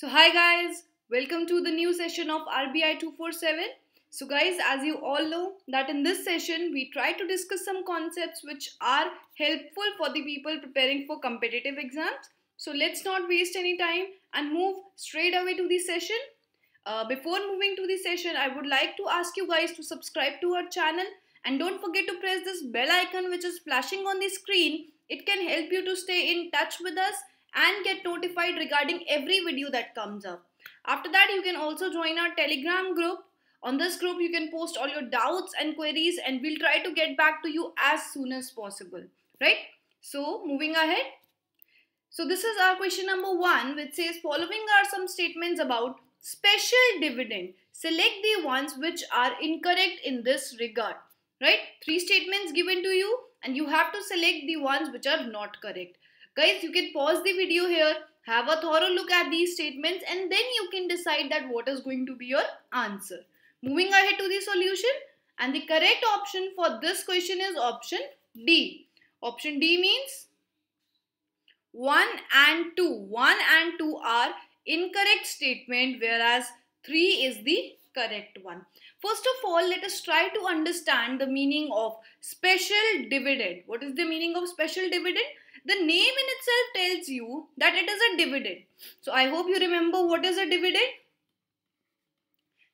So hi guys, welcome to the new session of RBI 247. So guys, as you all know that in this session, we try to discuss some concepts which are helpful for the people preparing for competitive exams. So let's not waste any time and move straight away to the session. Uh, before moving to the session, I would like to ask you guys to subscribe to our channel and don't forget to press this bell icon which is flashing on the screen. It can help you to stay in touch with us and get notified regarding every video that comes up. After that, you can also join our Telegram group. On this group, you can post all your doubts and queries, and we'll try to get back to you as soon as possible. Right? So, moving ahead. So, this is our question number one, which says following are some statements about special dividend. Select the ones which are incorrect in this regard. Right? Three statements given to you, and you have to select the ones which are not correct. Guys, you can pause the video here, have a thorough look at these statements and then you can decide that what is going to be your answer. Moving ahead to the solution and the correct option for this question is option D. Option D means 1 and 2. 1 and 2 are incorrect statement whereas 3 is the correct one. First of all, let us try to understand the meaning of special dividend. What is the meaning of special dividend? The name in itself tells you that it is a dividend. So I hope you remember what is a dividend.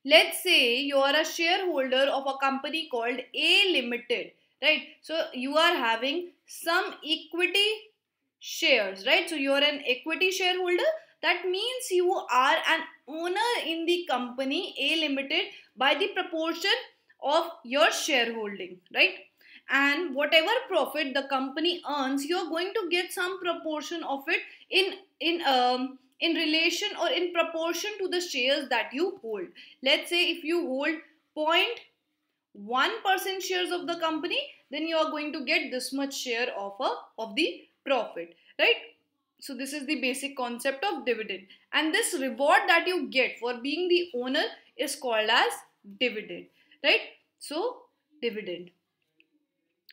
Let's say you are a shareholder of a company called A Limited, right? So you are having some equity shares, right? So you are an equity shareholder. That means you are an owner in the company A Limited by the proportion of your shareholding, right? and whatever profit the company earns you are going to get some proportion of it in in um, in relation or in proportion to the shares that you hold let's say if you hold 0.1% shares of the company then you are going to get this much share of a of the profit right so this is the basic concept of dividend and this reward that you get for being the owner is called as dividend right so dividend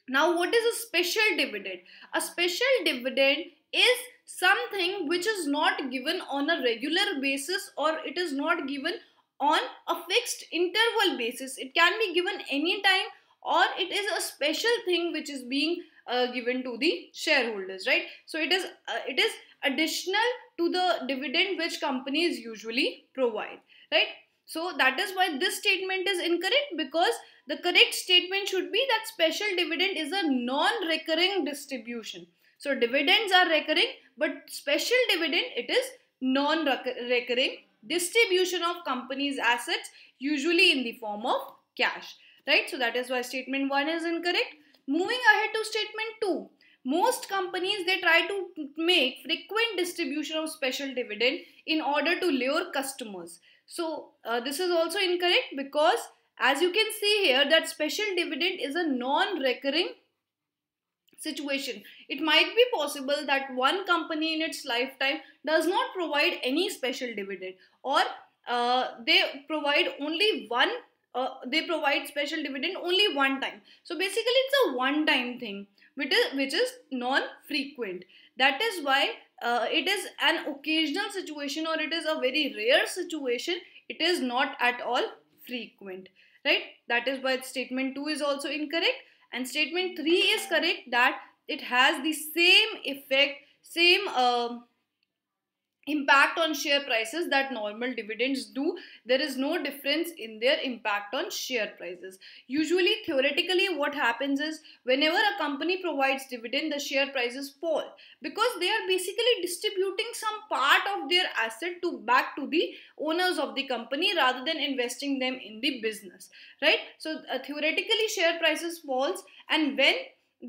now, what is a special dividend? A special dividend is something which is not given on a regular basis or it is not given on a fixed interval basis. It can be given anytime or it is a special thing which is being uh, given to the shareholders, right? So it is uh, it is additional to the dividend which companies usually provide, right? So that is why this statement is incorrect because the correct statement should be that special dividend is a non-recurring distribution. So dividends are recurring but special dividend it is non-recurring distribution of company's assets usually in the form of cash. Right. So that is why statement 1 is incorrect. Moving ahead to statement 2. Most companies they try to make frequent distribution of special dividend in order to lure customers. So uh, this is also incorrect because as you can see here that special dividend is a non-recurring situation. It might be possible that one company in its lifetime does not provide any special dividend or uh, they provide only one uh, they provide special dividend only one time. So basically it's a one time thing which is, which is non-frequent. That is why uh, it is an occasional situation or it is a very rare situation. It is not at all frequent right that is why statement 2 is also incorrect and statement 3 is correct that it has the same effect same uh, impact on share prices that normal dividends do there is no difference in their impact on share prices usually theoretically what happens is whenever a company provides dividend the share prices fall because they are basically distributing some part of their asset to back to the owners of the company rather than investing them in the business right so uh, theoretically share prices falls and when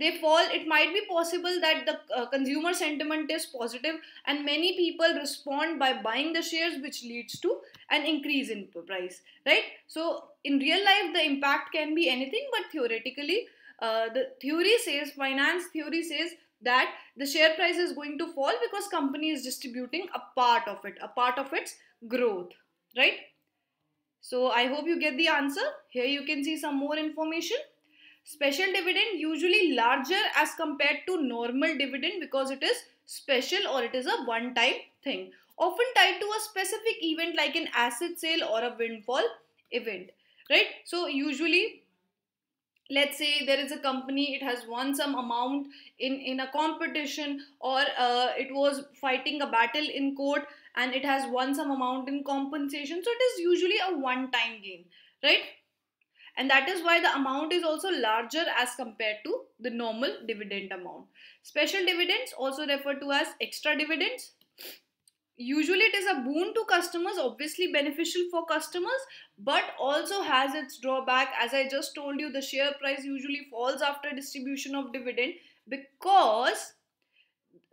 they fall it might be possible that the uh, consumer sentiment is positive and many people respond by buying the shares which leads to an increase in price right so in real life the impact can be anything but theoretically uh, the theory says finance theory says that the share price is going to fall because company is distributing a part of it a part of its growth right so i hope you get the answer here you can see some more information Special dividend usually larger as compared to normal dividend because it is special or it is a one-time thing. Often tied to a specific event like an asset sale or a windfall event. Right? So usually let's say there is a company it has won some amount in in a competition or uh, it was fighting a battle in court and it has won some amount in compensation so it is usually a one time gain right and that is why the amount is also larger as compared to the normal dividend amount. Special dividends also referred to as extra dividends. Usually it is a boon to customers, obviously beneficial for customers, but also has its drawback. As I just told you, the share price usually falls after distribution of dividend because,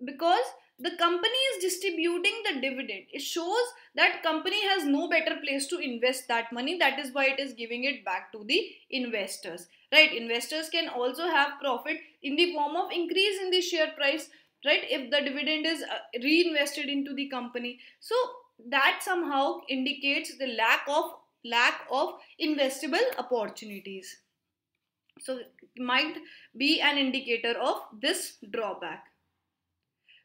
because the company is distributing the dividend it shows that company has no better place to invest that money that is why it is giving it back to the investors right investors can also have profit in the form of increase in the share price right if the dividend is uh, reinvested into the company so that somehow indicates the lack of lack of investable opportunities so might be an indicator of this drawback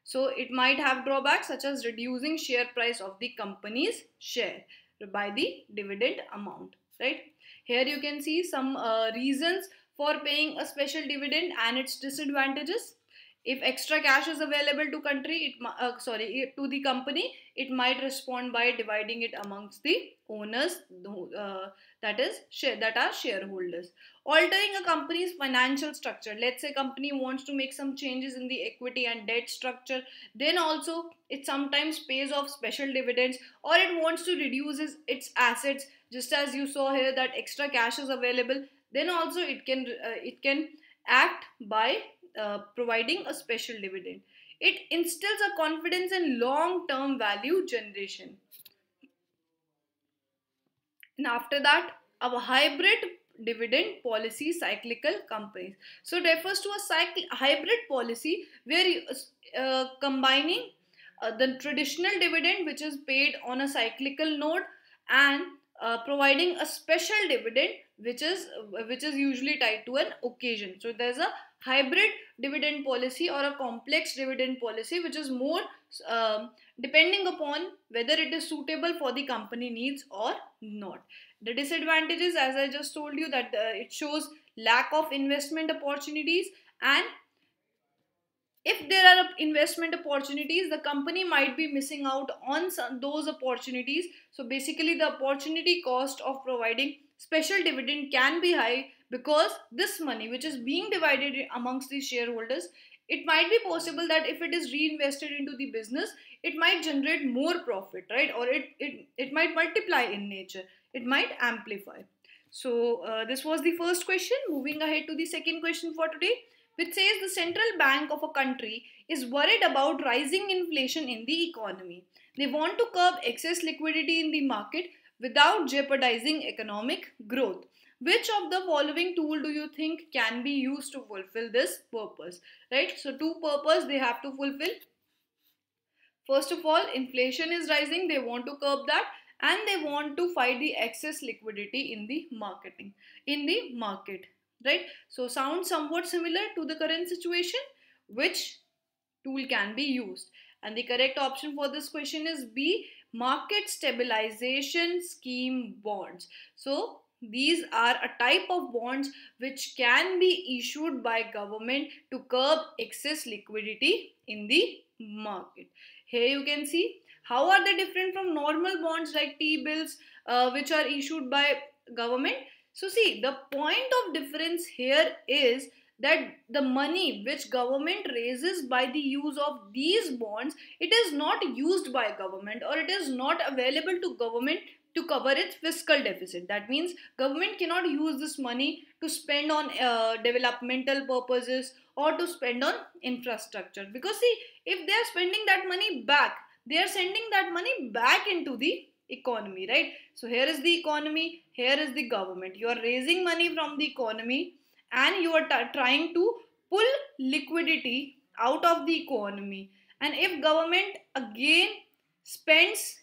so it might have drawbacks such as reducing share price of the company's share by the dividend amount, right? Here you can see some uh, reasons for paying a special dividend and its disadvantages if extra cash is available to country it uh, sorry to the company it might respond by dividing it amongst the owners uh, that is share, that are shareholders altering a company's financial structure let's say company wants to make some changes in the equity and debt structure then also it sometimes pays off special dividends or it wants to reduce its, assets just as you saw here that extra cash is available then also it can uh, it can act by uh, providing a special dividend. It instills a confidence in long-term value generation. And after that, our hybrid dividend policy cyclical companies. So it refers to a cycle, hybrid policy where you, uh, combining uh, the traditional dividend which is paid on a cyclical note and uh, providing a special dividend which is which is usually tied to an occasion. So there's a hybrid dividend policy or a complex dividend policy which is more um, depending upon whether it is suitable for the company needs or not. The disadvantages as I just told you that uh, it shows lack of investment opportunities and if there are investment opportunities the company might be missing out on some, those opportunities so basically the opportunity cost of providing special dividend can be high because this money which is being divided amongst the shareholders it might be possible that if it is reinvested into the business it might generate more profit right or it it, it might multiply in nature it might amplify so uh, this was the first question moving ahead to the second question for today which says the central bank of a country is worried about rising inflation in the economy they want to curb excess liquidity in the market without jeopardizing economic growth which of the following tool do you think can be used to fulfill this purpose? Right? So two purpose they have to fulfill. First of all, inflation is rising. They want to curb that and they want to fight the excess liquidity in the marketing, in the market. Right? So sounds somewhat similar to the current situation. Which tool can be used? And the correct option for this question is B, market stabilization scheme bonds. So these are a type of bonds which can be issued by government to curb excess liquidity in the market. Here you can see how are they different from normal bonds like T-bills uh, which are issued by government. So see the point of difference here is that the money which government raises by the use of these bonds it is not used by government or it is not available to government to cover its fiscal deficit. That means government cannot use this money to spend on uh, developmental purposes or to spend on infrastructure. Because see, if they are spending that money back, they are sending that money back into the economy, right? So here is the economy, here is the government. You are raising money from the economy and you are trying to pull liquidity out of the economy. And if government again spends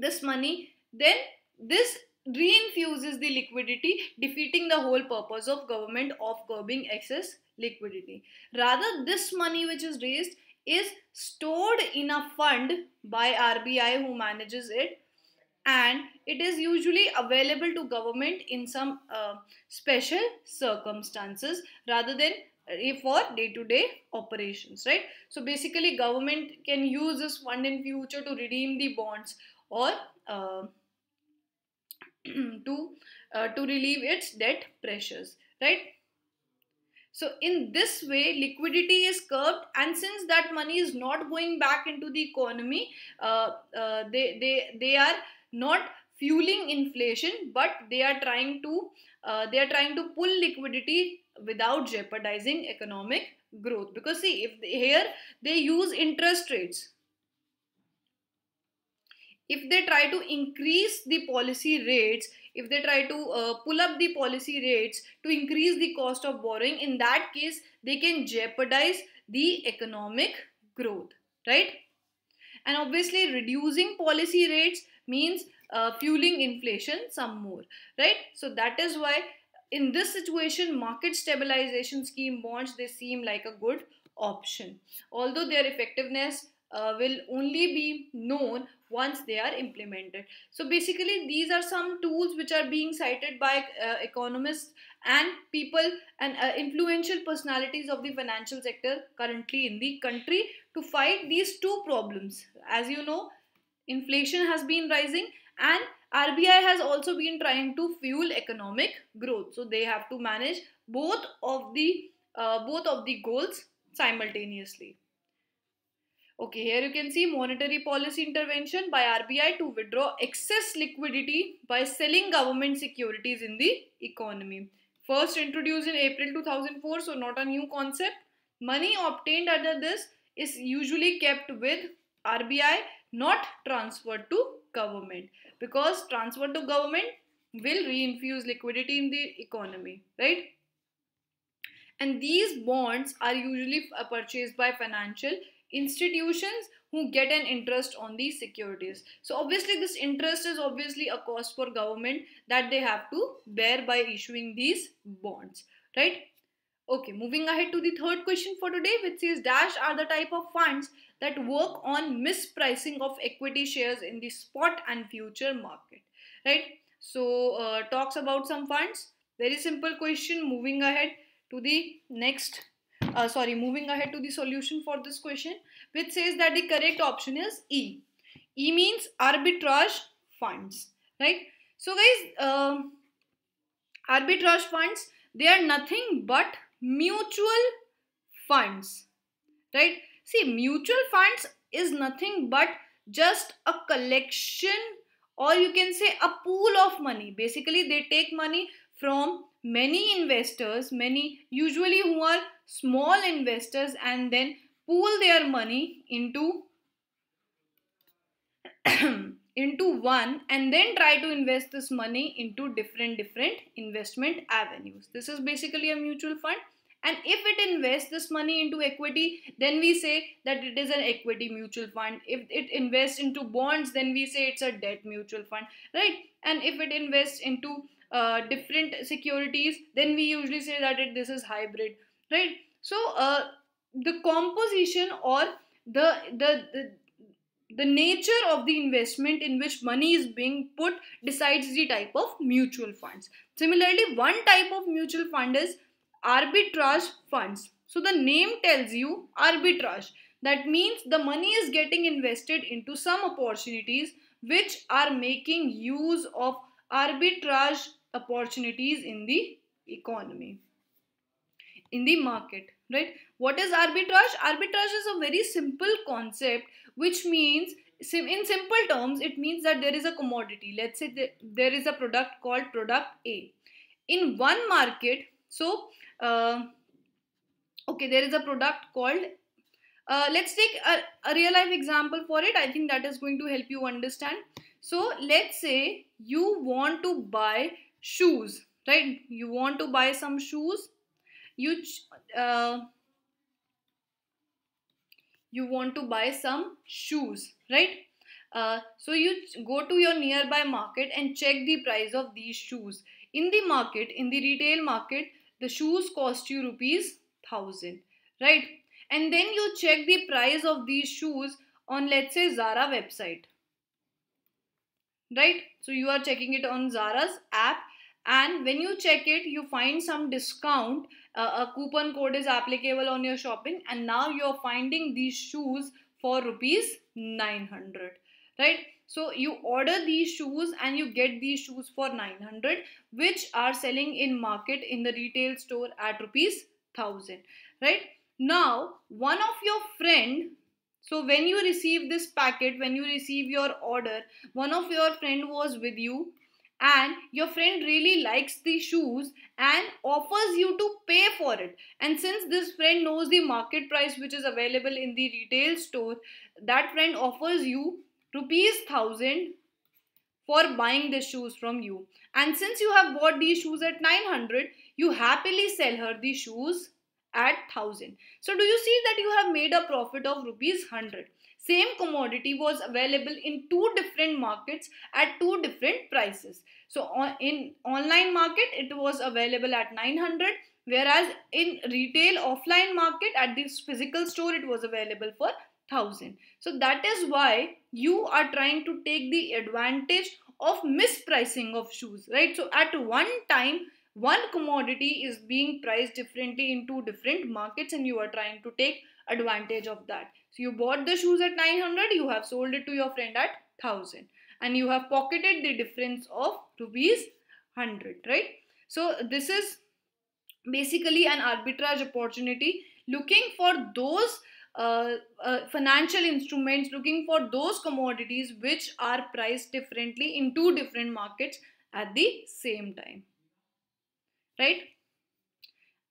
this money, then this reinfuses the liquidity, defeating the whole purpose of government of curbing excess liquidity. Rather, this money which is raised is stored in a fund by RBI who manages it and it is usually available to government in some uh, special circumstances rather than uh, for day-to-day -day operations right so basically government can use this fund in future to redeem the bonds or uh, to uh, to relieve its debt pressures right so in this way, liquidity is curbed and since that money is not going back into the economy, uh, uh, they, they, they are not fueling inflation, but they are trying to uh, they are trying to pull liquidity without jeopardizing economic growth. Because see, if they, here they use interest rates, if they try to increase the policy rates, if they try to uh, pull up the policy rates to increase the cost of borrowing, in that case, they can jeopardize the economic growth, right? And obviously, reducing policy rates means uh, fueling inflation some more, right? So that is why in this situation, market stabilization scheme bonds, they seem like a good option. Although their effectiveness uh, will only be known once they are implemented. So basically these are some tools which are being cited by uh, economists and people and uh, influential personalities of the financial sector currently in the country to fight these two problems. As you know, inflation has been rising and RBI has also been trying to fuel economic growth. So they have to manage both of the uh, both of the goals simultaneously. Okay, here you can see monetary policy intervention by RBI to withdraw excess liquidity by selling government securities in the economy. First introduced in April 2004, so not a new concept. Money obtained under this is usually kept with RBI, not transferred to government because transfer to government will reinfuse liquidity in the economy, right? And these bonds are usually purchased by financial institutions who get an interest on these securities. So obviously this interest is obviously a cost for government that they have to bear by issuing these bonds, right? Okay, moving ahead to the third question for today which says dash are the type of funds that work on mispricing of equity shares in the spot and future market, right? So uh, talks about some funds. Very simple question moving ahead to the next, uh, sorry, moving ahead to the solution for this question which says that the correct option is E. E means arbitrage funds, right? So guys, uh, arbitrage funds, they are nothing but mutual funds, right? See, mutual funds is nothing but just a collection or you can say a pool of money. Basically, they take money from many investors, many usually who are small investors and then pool their money into into one and then try to invest this money into different different investment avenues this is basically a mutual fund and if it invests this money into equity then we say that it is an equity mutual fund if it invests into bonds then we say it's a debt mutual fund right and if it invests into uh, different securities then we usually say that it this is hybrid right so uh, the composition or the the, the the nature of the investment in which money is being put decides the type of mutual funds. Similarly, one type of mutual fund is arbitrage funds. So the name tells you arbitrage. That means the money is getting invested into some opportunities which are making use of arbitrage opportunities in the economy, in the market, right? What is arbitrage? Arbitrage is a very simple concept which means in simple terms it means that there is a commodity. Let's say there is a product called product A. In one market, so uh, okay, there is a product called uh, let's take a, a real life example for it. I think that is going to help you understand. So let's say you want to buy shoes, right? You want to buy some shoes. You uh, you want to buy some shoes right uh, so you go to your nearby market and check the price of these shoes in the market in the retail market the shoes cost you rupees 1000 right and then you check the price of these shoes on let's say zara website right so you are checking it on zara's app and when you check it you find some discount uh, a coupon code is applicable on your shopping and now you're finding these shoes for rupees 900 right so you order these shoes and you get these shoes for 900 which are selling in market in the retail store at rupees 1000 right now one of your friend so when you receive this packet when you receive your order one of your friend was with you and your friend really likes the shoes and offers you to pay for it and since this friend knows the market price which is available in the retail store that friend offers you rupees 1000 for buying the shoes from you and since you have bought these shoes at 900 you happily sell her the shoes at 1000 so do you see that you have made a profit of rupees 100 same commodity was available in two different markets at two different prices so in online market it was available at 900 whereas in retail offline market at this physical store it was available for 1000 so that is why you are trying to take the advantage of mispricing of shoes right so at one time one commodity is being priced differently in two different markets and you are trying to take advantage of that so you bought the shoes at 900, you have sold it to your friend at 1000 and you have pocketed the difference of rupees 100, right? So this is basically an arbitrage opportunity looking for those uh, uh, financial instruments, looking for those commodities which are priced differently in two different markets at the same time, right?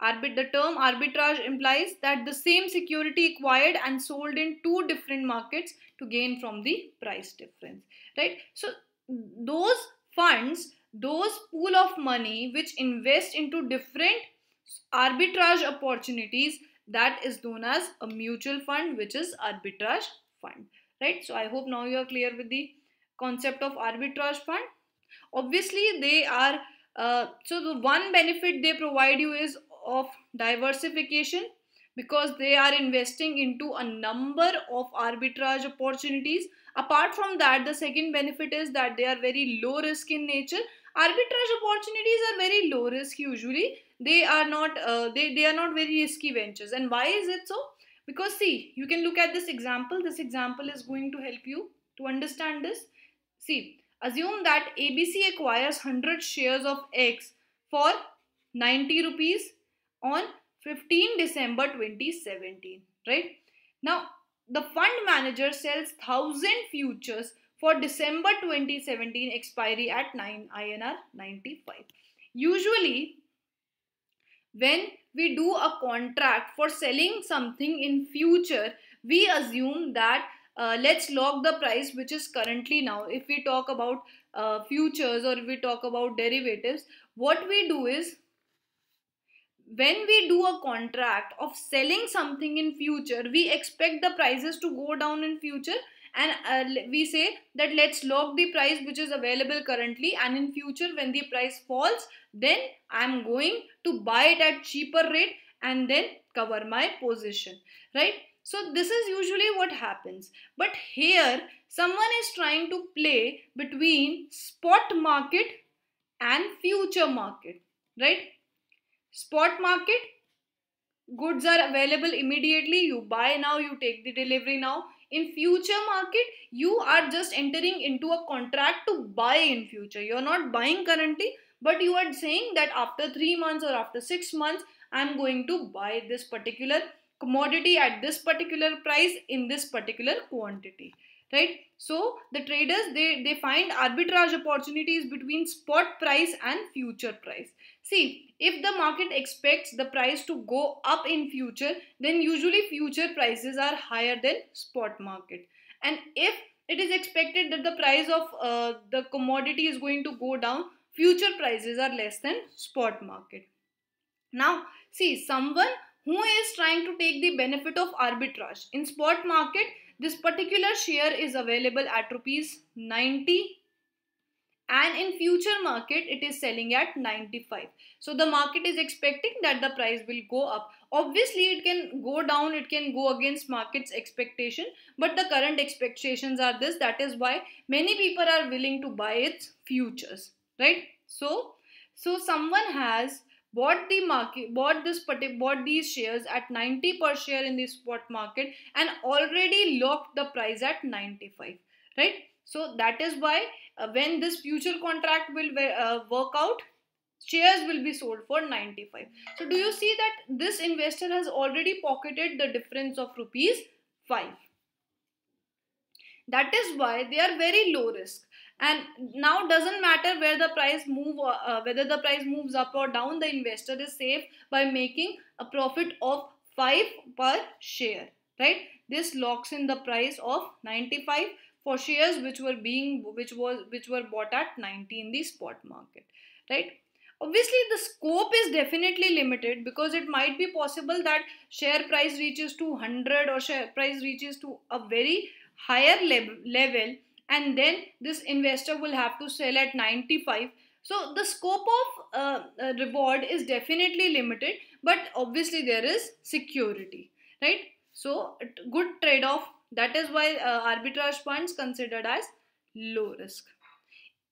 Arbit the term arbitrage implies that the same security acquired and sold in two different markets to gain from the price difference, right? So those funds, those pool of money which invest into different arbitrage opportunities that is known as a mutual fund which is arbitrage fund, right? So I hope now you are clear with the concept of arbitrage fund. Obviously they are uh, so the one benefit they provide you is of diversification because they are investing into a number of arbitrage opportunities. Apart from that, the second benefit is that they are very low risk in nature. Arbitrage opportunities are very low risk usually. They are not uh, they, they are not very risky ventures. And why is it so? Because see, you can look at this example. This example is going to help you to understand this. See, assume that ABC acquires 100 shares of X for 90 rupees on 15 December 2017, right? Now, the fund manager sells 1000 futures for December 2017 expiry at 9 INR 95. Usually, when we do a contract for selling something in future, we assume that uh, let's lock the price which is currently now. If we talk about uh, futures or we talk about derivatives, what we do is when we do a contract of selling something in future we expect the prices to go down in future and uh, we say that let's lock the price which is available currently and in future when the price falls then i'm going to buy it at cheaper rate and then cover my position right so this is usually what happens but here someone is trying to play between spot market and future market right Spot market, goods are available immediately. You buy now, you take the delivery now. In future market, you are just entering into a contract to buy in future. You're not buying currently, but you are saying that after 3 months or after 6 months, I'm going to buy this particular commodity at this particular price in this particular quantity right so the traders they they find arbitrage opportunities between spot price and future price see if the market expects the price to go up in future then usually future prices are higher than spot market and if it is expected that the price of uh, the commodity is going to go down future prices are less than spot market now see someone who is trying to take the benefit of arbitrage in spot market this particular share is available at rupees 90 and in future market it is selling at 95 so the market is expecting that the price will go up obviously it can go down it can go against market's expectation but the current expectations are this that is why many people are willing to buy its futures right so so someone has bought the market bought this bought these shares at 90 per share in the spot market and already locked the price at 95 right so that is why uh, when this future contract will uh, work out shares will be sold for 95 so do you see that this investor has already pocketed the difference of rupees 5 that is why they are very low risk and now doesn't matter where the price move uh, uh, whether the price moves up or down the investor is safe by making a profit of 5 per share right this locks in the price of 95 for shares which were being which was which were bought at 90 in the spot market right obviously the scope is definitely limited because it might be possible that share price reaches to 100 or share price reaches to a very higher level and then this investor will have to sell at 95 so the scope of uh, uh reward is definitely limited but obviously there is security right so good trade-off that is why uh, arbitrage funds considered as low risk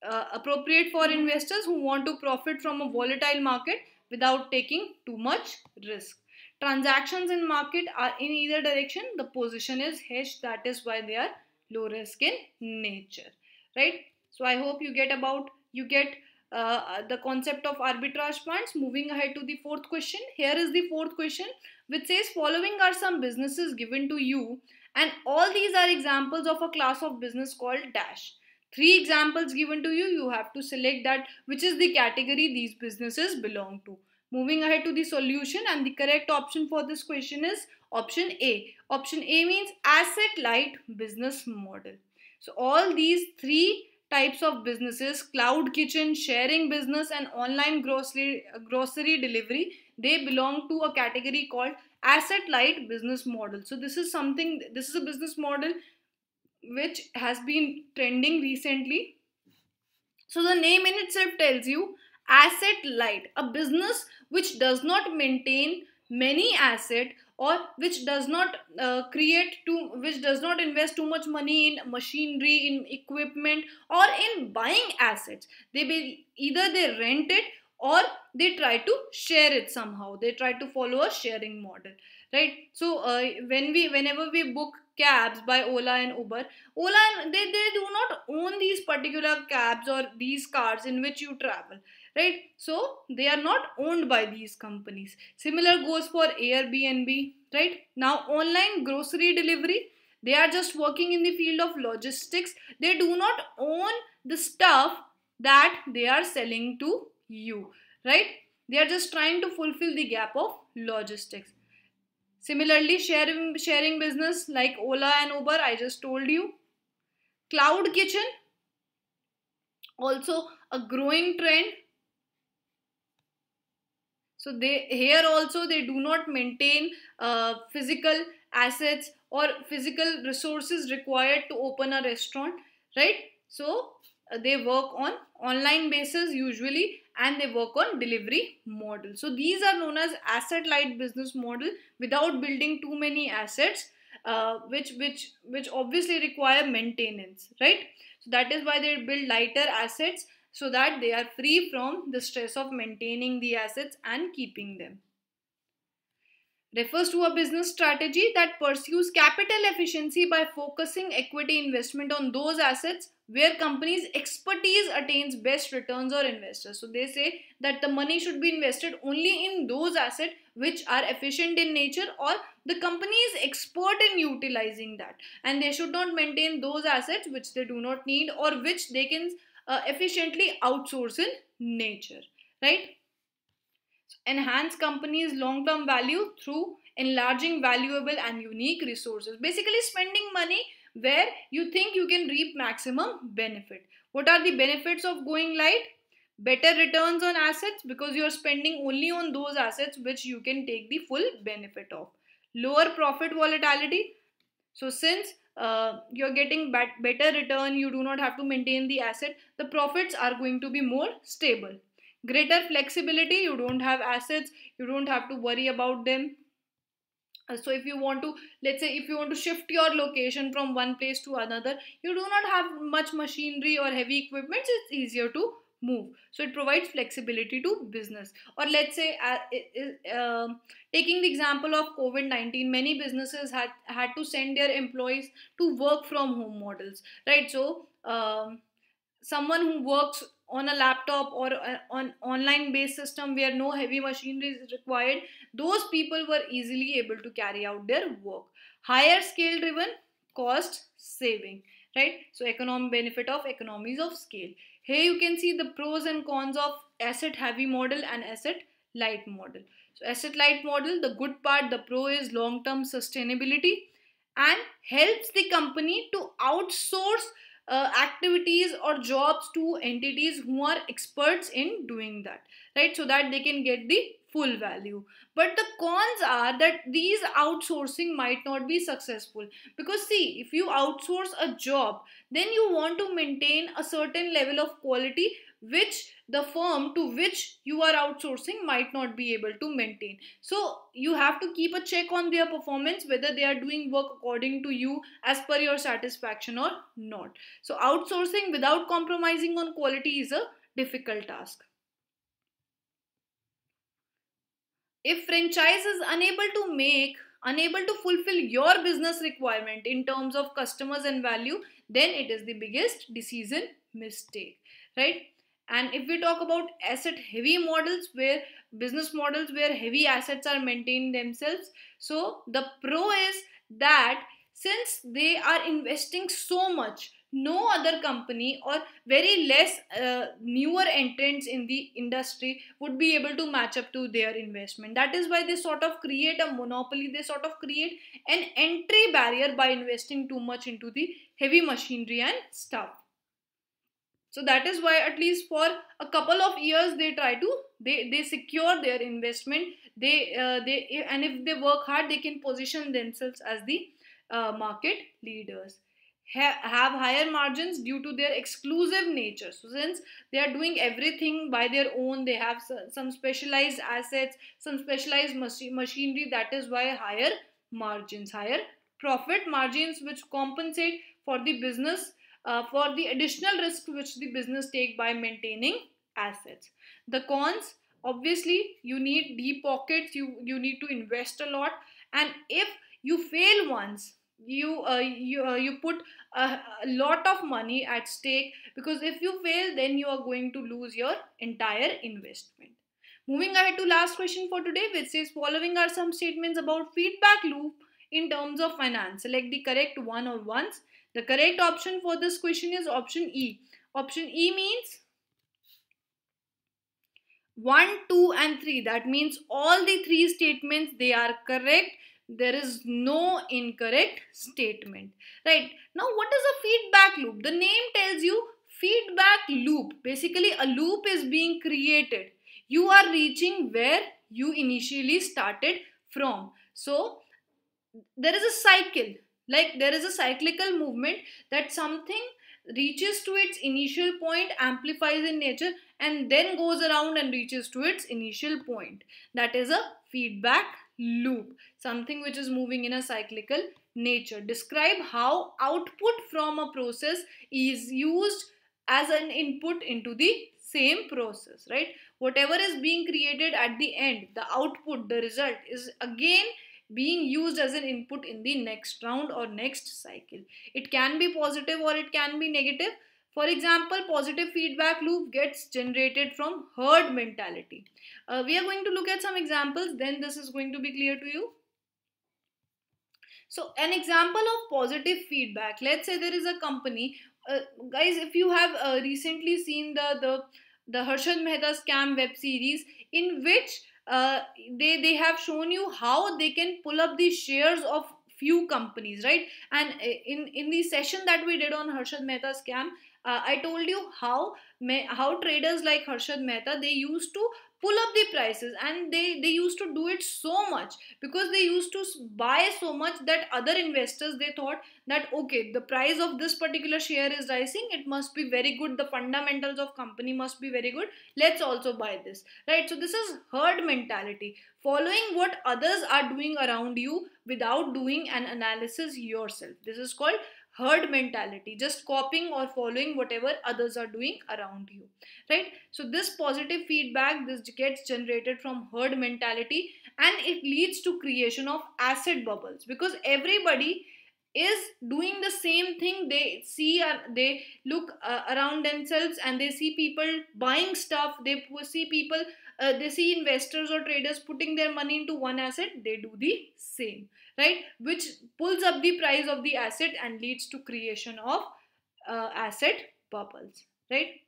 uh, appropriate for investors who want to profit from a volatile market without taking too much risk transactions in market are in either direction the position is hedged that is why they are lower skin nature right so i hope you get about you get uh, the concept of arbitrage points moving ahead to the fourth question here is the fourth question which says following are some businesses given to you and all these are examples of a class of business called dash three examples given to you you have to select that which is the category these businesses belong to moving ahead to the solution and the correct option for this question is Option A. Option A means asset light business model. So all these three types of businesses, cloud kitchen, sharing business and online grocery, grocery delivery, they belong to a category called asset light business model. So this is something, this is a business model which has been trending recently. So the name in itself tells you asset light, a business which does not maintain many asset or which does not uh, create too which does not invest too much money in machinery in equipment or in buying assets they be, either they rent it or they try to share it somehow they try to follow a sharing model right so uh, when we whenever we book cabs by Ola and Uber. Ola and they, they do not own these particular cabs or these cars in which you travel right so they are not owned by these companies similar goes for airbnb right now online grocery delivery they are just working in the field of logistics they do not own the stuff that they are selling to you right they are just trying to fulfill the gap of logistics similarly sharing sharing business like ola and uber i just told you cloud kitchen also a growing trend so they here also they do not maintain uh, physical assets or physical resources required to open a restaurant, right? So uh, they work on online basis usually and they work on delivery model. So these are known as asset light business model without building too many assets uh, which which which obviously require maintenance right so that is why they build lighter assets so that they are free from the stress of maintaining the assets and keeping them. Refers to a business strategy that pursues capital efficiency by focusing equity investment on those assets where companies' expertise attains best returns or investors. So they say that the money should be invested only in those assets which are efficient in nature or the company is expert in utilizing that. And they should not maintain those assets which they do not need or which they can uh, efficiently outsource in nature, right? So enhance companies' long-term value through enlarging valuable and unique resources. Basically, spending money where you think you can reap maximum benefit. What are the benefits of going light? Better returns on assets because you are spending only on those assets which you can take the full benefit of. Lower profit volatility. So since uh, you're getting better return, you do not have to maintain the asset, the profits are going to be more stable. Greater flexibility, you don't have assets, you don't have to worry about them. Uh, so if you want to, let's say if you want to shift your location from one place to another, you do not have much machinery or heavy equipment, it's easier to move so it provides flexibility to business or let's say uh, uh, taking the example of covid-19 many businesses had had to send their employees to work from home models right so um, someone who works on a laptop or uh, on online based system where no heavy machinery is required those people were easily able to carry out their work higher scale driven cost saving right? So economic benefit of economies of scale. Here you can see the pros and cons of asset heavy model and asset light model. So asset light model, the good part, the pro is long-term sustainability and helps the company to outsource uh, activities or jobs to entities who are experts in doing that right so that they can get the full value. But the cons are that these outsourcing might not be successful because see, if you outsource a job, then you want to maintain a certain level of quality which the firm to which you are outsourcing might not be able to maintain. So you have to keep a check on their performance whether they are doing work according to you as per your satisfaction or not. So outsourcing without compromising on quality is a difficult task. if franchise is unable to make unable to fulfill your business requirement in terms of customers and value then it is the biggest decision mistake right and if we talk about asset heavy models where business models where heavy assets are maintained themselves so the pro is that since they are investing so much no other company or very less uh, newer entrants in the industry would be able to match up to their investment that is why they sort of create a monopoly they sort of create an entry barrier by investing too much into the heavy machinery and stuff so that is why at least for a couple of years they try to they they secure their investment they uh, they and if they work hard they can position themselves as the uh, market leaders have higher margins due to their exclusive nature. So since they are doing everything by their own, they have some specialized assets, some specialized machinery. That is why higher margins, higher profit margins which compensate for the business, uh, for the additional risk which the business take by maintaining assets. The cons, obviously you need deep pockets, you, you need to invest a lot and if you fail once, you uh, you uh, you put a, a, lot of money at stake because if you fail then you are going to lose your entire investment moving ahead to last question for today which says following are some statements about feedback loop in terms of finance select the correct one or ones the correct option for this question is option e option e means 1 2 and 3 that means all the three statements they are correct there is no incorrect statement right now what is a feedback loop the name tells you feedback loop basically a loop is being created you are reaching where you initially started from so there is a cycle like there is a cyclical movement that something reaches to its initial point amplifies in nature and then goes around and reaches to its initial point that is a feedback loop, something which is moving in a cyclical nature. Describe how output from a process is used as an input into the same process, right? Whatever is being created at the end, the output, the result is again being used as an input in the next round or next cycle. It can be positive or it can be negative for example, positive feedback loop gets generated from herd mentality. Uh, we are going to look at some examples, then this is going to be clear to you. So an example of positive feedback, let's say there is a company, uh, guys, if you have uh, recently seen the, the, the Harshad Mehta scam web series in which uh, they, they have shown you how they can pull up the shares of few companies, right? And uh, in, in the session that we did on Harshad Mehta scam, uh, i told you how how traders like harshad mehta they used to pull up the prices and they they used to do it so much because they used to buy so much that other investors they thought that okay the price of this particular share is rising it must be very good the fundamentals of company must be very good let's also buy this right so this is herd mentality following what others are doing around you without doing an analysis yourself this is called herd mentality just copying or following whatever others are doing around you right so this positive feedback this gets generated from herd mentality and it leads to creation of acid bubbles because everybody is doing the same thing they see uh, they look uh, around themselves and they see people buying stuff they see people uh, they see investors or traders putting their money into one asset they do the same right which pulls up the price of the asset and leads to creation of uh, asset bubbles right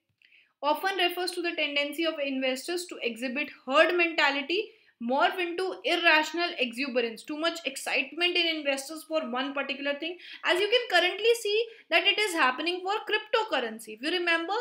often refers to the tendency of investors to exhibit herd mentality morph into irrational exuberance too much excitement in investors for one particular thing as you can currently see that it is happening for cryptocurrency if you remember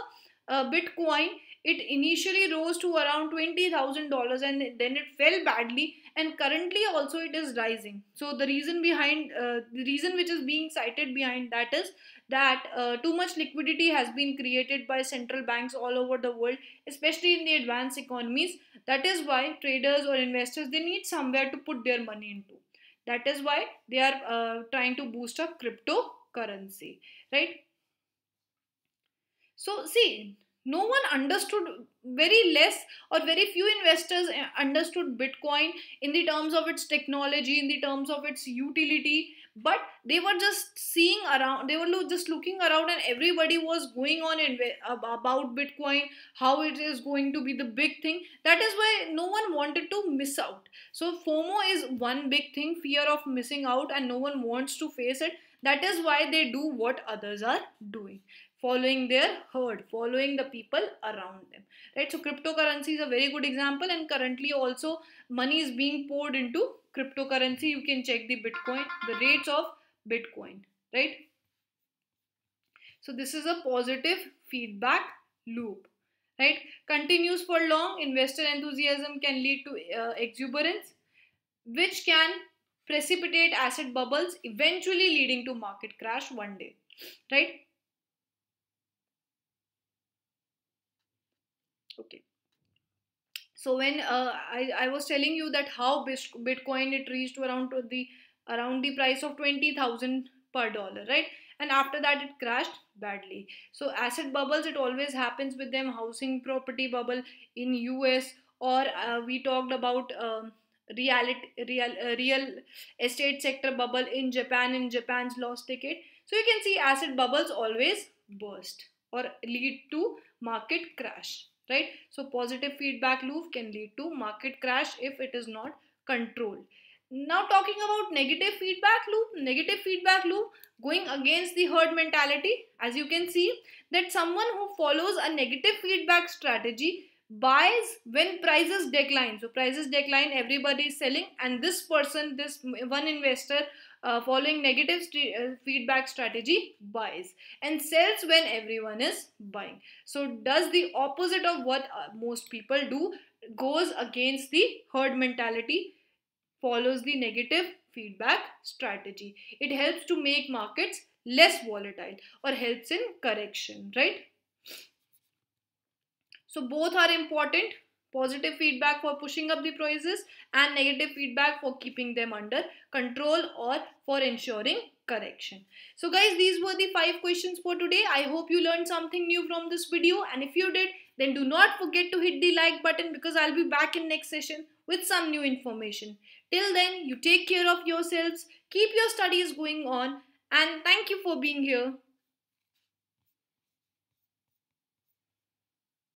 uh, bitcoin it initially rose to around $20,000 and then it fell badly and currently also it is rising. So the reason behind, uh, the reason which is being cited behind that is that uh, too much liquidity has been created by central banks all over the world, especially in the advanced economies. That is why traders or investors, they need somewhere to put their money into. That is why they are uh, trying to boost up cryptocurrency, right? So see, no one understood very less or very few investors eh, understood bitcoin in the terms of its technology in the terms of its utility but they were just seeing around they were just looking around and everybody was going on eh, about bitcoin how it is going to be the big thing that is why no one wanted to miss out so fomo is one big thing fear of missing out and no one wants to face it that is why they do what others are doing following their herd, following the people around them, right? So cryptocurrency is a very good example and currently also money is being poured into cryptocurrency. You can check the Bitcoin, the rates of Bitcoin, right? So this is a positive feedback loop, right? Continues for long, investor enthusiasm can lead to uh, exuberance, which can precipitate asset bubbles, eventually leading to market crash one day, right? okay so when uh, I, I was telling you that how bitcoin it reached around the around the price of 20000 per dollar right and after that it crashed badly so asset bubbles it always happens with them housing property bubble in us or uh, we talked about um, reality real uh, real estate sector bubble in japan in japan's lost decade so you can see asset bubbles always burst or lead to market crash right so positive feedback loop can lead to market crash if it is not controlled now talking about negative feedback loop negative feedback loop going against the herd mentality as you can see that someone who follows a negative feedback strategy buys when prices decline so prices decline everybody is selling and this person this one investor uh, following negative st uh, feedback strategy buys and sells when everyone is buying. So does the opposite of what uh, most people do goes against the herd mentality follows the negative feedback strategy. It helps to make markets less volatile or helps in correction, right? So both are important positive feedback for pushing up the prices and negative feedback for keeping them under control or for ensuring correction. So guys, these were the five questions for today. I hope you learned something new from this video and if you did, then do not forget to hit the like button because I'll be back in next session with some new information. Till then, you take care of yourselves, keep your studies going on and thank you for being here.